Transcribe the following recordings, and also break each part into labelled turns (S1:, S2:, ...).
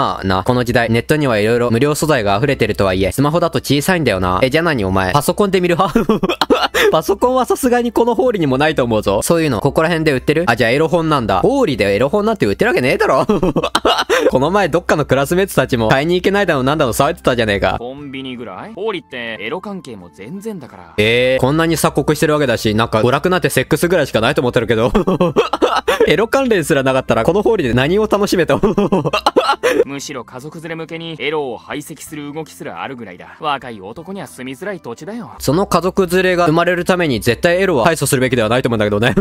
S1: まあな、この時代、ネットにはいろいろ無料素材が溢れてるとはいえ、スマホだと小さいんだよな。え、じゃなにお前、パソコンで見る派 パソコンはさすがにこのホーリーにもないと思うぞ。そういうの、ここら辺で売ってるあ、じゃあエロ本なんだ。ホーリーでエロ本なんて売ってるわけねえだろ この前どっかのクラスメイトたちも買いに行けないだろなんだろ騒いでたじゃねえか。コンビニぐらいホーリーってエロ関係も全然だから。ええー、こんなに鎖国してるわけだし、なんか娯楽なんてセックスぐらいしかないと思ってるけど エロ関連すらなかったら、このホールで何を楽しめた むしろ家族連れ向けにエロを排斥する動きすらあるぐらいだ。若い男には住みづらい土地だよ。その家族連れが生まれるために絶対エロは排除するべきではないと思うんだけどね。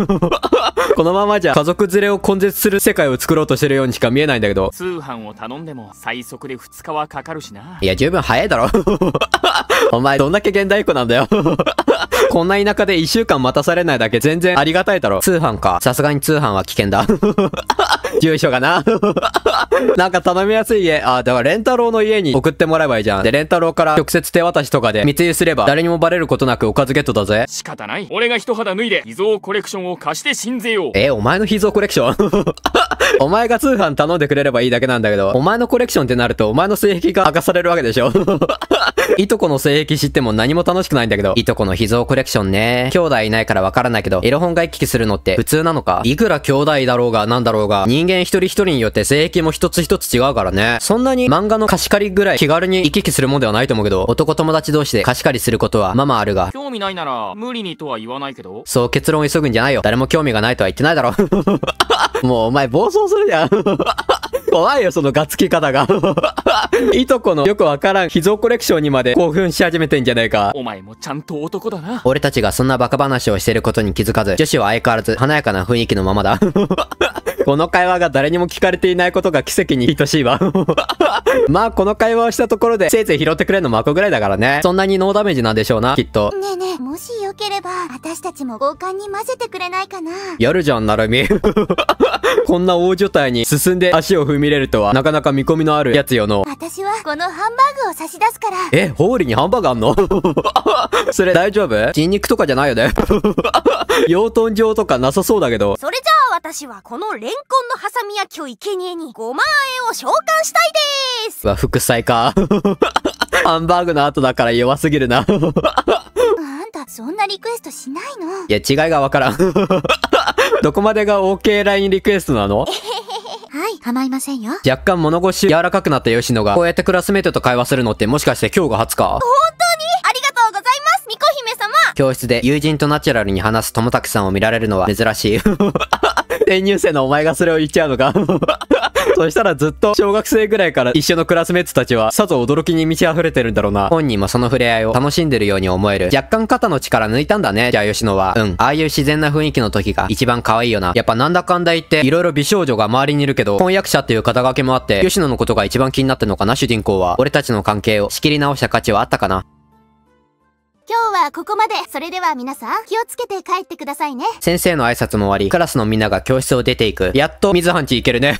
S1: このままじゃ家族連れを根絶する世界を作ろうとしてるようにしか見えないんだけど。通販を頼んでも最速で2日はかかるしな。いや、十分早いだろ。お前どんだけ現代っ子なんだよこんな田舎で1週間待たされないだけ全然ありがたいだろ。通販か。さすがに通販は危険だ。住所がな。なんか頼みやすい家。あ、だからレンタロウの家に送ってもらえばいいじゃん。で、レンタロウから直接手渡しとかで密輸すれば誰にもバレることなくおかずゲットだぜ。仕方ない。俺が一肌脱いで秘蔵コレクションを貸して死んぜよう。え、お前の秘蔵コレクション お前が通販頼んでくれればいいだけなんだけど、お前のコレクションってなるとお前の性癖が明かされるわけでしょいとこの性癖知っても何も楽しくないんだけど。いとこの秘蔵コレクションね。兄弟いないからわからないけど、エロ本が行き来するのって普通なのか。いくら兄弟だろうがなんだろうが、人間一人一人によって性癖も一つ一つ違うからね。そんなに漫画の貸し借りぐらい気軽に行き来するもんではないと思うけど、男友達同士で貸し借りすることはままあるが。興味ないなら、無理にとは言わないけど。そう結論急ぐんじゃないよ。誰も興味がないとは言ってないだろ。もうお前暴走するじゃん。怖いよ、そのガつき方が。いとこのよくわからん秘蔵コレクションにまで興奮し始めてんじゃねえか。お前もちゃんと男だな。俺たちがそんなバカ話をしてることに気づかず、女子は相変わらず華やかな雰囲気のままだ。この会話が誰にも聞かれていないことが奇跡に等しいわ。まあ、この会話をしたところで、せいぜい拾ってくれるのマコぐらいだからね。そんなにノーダメージなんでしょうな、きっと。ねえねえ、もしよければ、私たちも強姦に混ぜてくれないかな。やるじゃん、なるみ。こんな大所帯に進んで足を踏み入れるとは、なかなか見込みのあるやつよの。私は、このハンバーグを差し出すから。え、ホーリーにハンバーグあんの それ大丈夫人肉とかじゃないよね。養豚場とかなさそうだけど。それじゃあ私はこのレンコンのハサミ焼きを生贄に5万円を召喚したいですですわ、副菜か。ハンバーグの後だから弱すぎるな。あんた、そんなリクエストしないのいや、違いがわからん。どこまでが OK ラインリクエストなのはい、構いませんよ。若干物腰柔らかくなった吉野が、こうやってクラスメートと会話するのってもしかして今日が初か本当にありがとうございます、ミコ姫様教室で友人とナチュラルに話す友達さんを見られるのは珍しい。転 入生のお前がそれを言っちゃうのかそしたらずっと小学生ぐらいから一緒のクラスメットたちは、さぞ驚きに満ち溢れてるんだろうな。本人もその触れ合いを楽しんでるように思える。若干肩の力抜いたんだね。じゃあ吉野は。うん。ああいう自然な雰囲気の時が一番可愛いよな。やっぱなんだかんだ言って、色々美少女が周りにいるけど、婚約者っていう肩書きもあって、吉野のことが一番気になってんのかな、主人公は。俺たちの関係を仕切り直した価値はあったかな。今日はここまで。それでは皆さん、気をつけて帰ってくださいね。先生の挨拶も終わり、クラスのみんなが教室を出ていく。やっと水半地行けるね。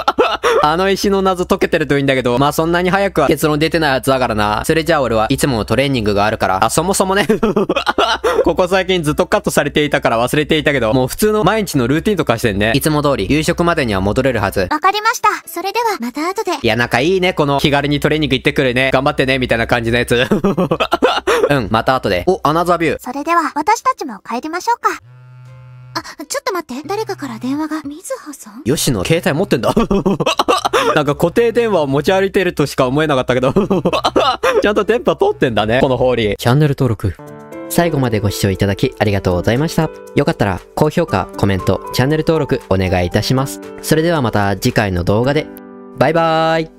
S1: あの石の謎解けてるといいんだけど、まあそんなに早くは結論出てないやつだからな。それじゃあ俺はいつものトレーニングがあるから。あ、そもそもね ここ最近ずっとカットされていたから忘れていたけど、もう普通の毎日のルーティンとかしてんね。いつも通り、夕食までには戻れるはず。わかりました。それではまた後で。いや、なんかいいね、この気軽にトレーニング行ってくるね。頑張ってね、みたいな感じのやつ うん、またた後で。お、アナザービュー。それでは、私たちも帰りましょうか。あ、ちょっと待って。誰かから電話が。水葉さん吉野、携帯持ってんだ。なんか固定電話を持ち歩いてるとしか思えなかったけど ちゃんと電波通ってんだね。このホーリー。チャンネル登録。最後までご視聴いただきありがとうございました。よかったら高評価、コメント、チャンネル登録お願いいたします。それではまた次回の動画で。バイバーイ